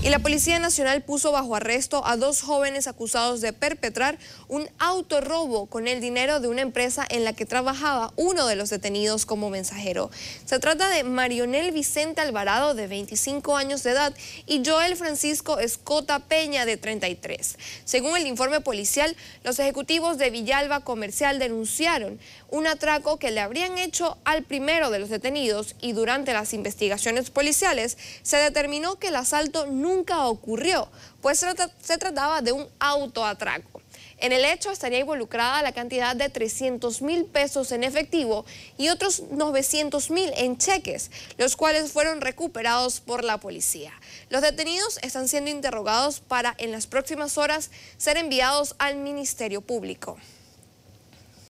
Y la Policía Nacional puso bajo arresto a dos jóvenes acusados de perpetrar un autorrobo con el dinero de una empresa en la que trabajaba uno de los detenidos como mensajero. Se trata de Marionel Vicente Alvarado, de 25 años de edad, y Joel Francisco Escota Peña, de 33. Según el informe policial, los ejecutivos de Villalba Comercial denunciaron un atraco que le habrían hecho al primero de los detenidos y durante las investigaciones policiales se determinó que el asalto no nunca ocurrió, pues se trataba de un autoatraco. En el hecho estaría involucrada la cantidad de 300 mil pesos en efectivo y otros 900 mil en cheques, los cuales fueron recuperados por la policía. Los detenidos están siendo interrogados para en las próximas horas ser enviados al Ministerio Público.